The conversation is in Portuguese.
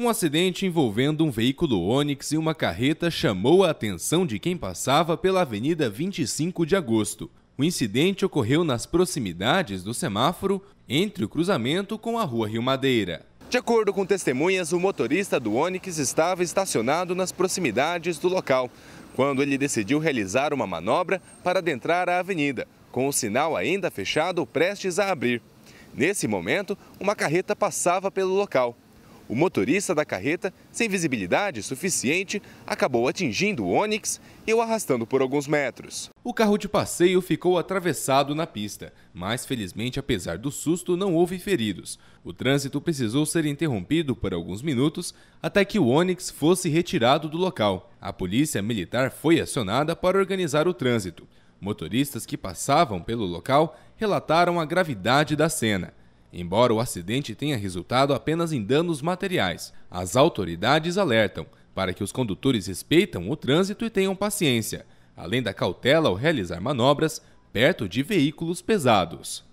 Um acidente envolvendo um veículo Onix e uma carreta chamou a atenção de quem passava pela Avenida 25 de Agosto. O incidente ocorreu nas proximidades do semáforo entre o cruzamento com a Rua Rio Madeira. De acordo com testemunhas, o motorista do Onix estava estacionado nas proximidades do local, quando ele decidiu realizar uma manobra para adentrar a avenida, com o sinal ainda fechado prestes a abrir. Nesse momento, uma carreta passava pelo local. O motorista da carreta, sem visibilidade suficiente, acabou atingindo o Onix e o arrastando por alguns metros. O carro de passeio ficou atravessado na pista, mas felizmente, apesar do susto, não houve feridos. O trânsito precisou ser interrompido por alguns minutos até que o Onix fosse retirado do local. A polícia militar foi acionada para organizar o trânsito. Motoristas que passavam pelo local relataram a gravidade da cena. Embora o acidente tenha resultado apenas em danos materiais, as autoridades alertam para que os condutores respeitem o trânsito e tenham paciência, além da cautela ao realizar manobras perto de veículos pesados.